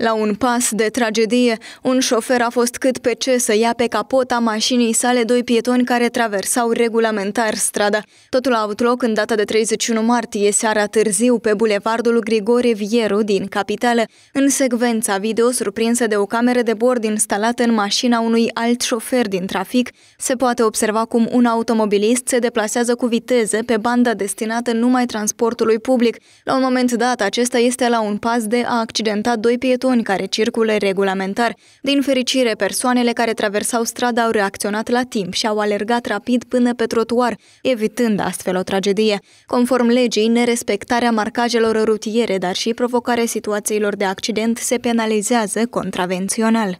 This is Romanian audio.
La un pas de tragedie, un șofer a fost cât pe ce să ia pe capota mașinii sale doi pietoni care traversau regulamentar strada. Totul a avut loc în data de 31 martie, seara târziu, pe bulevardul Grigore Vieru din capitală, în secvența video surprinsă de o cameră de bord instalată în mașina unui alt șofer din trafic, se poate observa cum un automobilist se deplasează cu viteză pe banda destinată numai transportului public. La un moment dat, acesta este la un pas de a accidenta doi pietoni furtuni care circulă regulamentar. Din fericire, persoanele care traversau strada au reacționat la timp și au alergat rapid până pe trotuar, evitând astfel o tragedie. Conform legii, nerespectarea marcajelor rutiere, dar și provocarea situațiilor de accident se penalizează contravențional.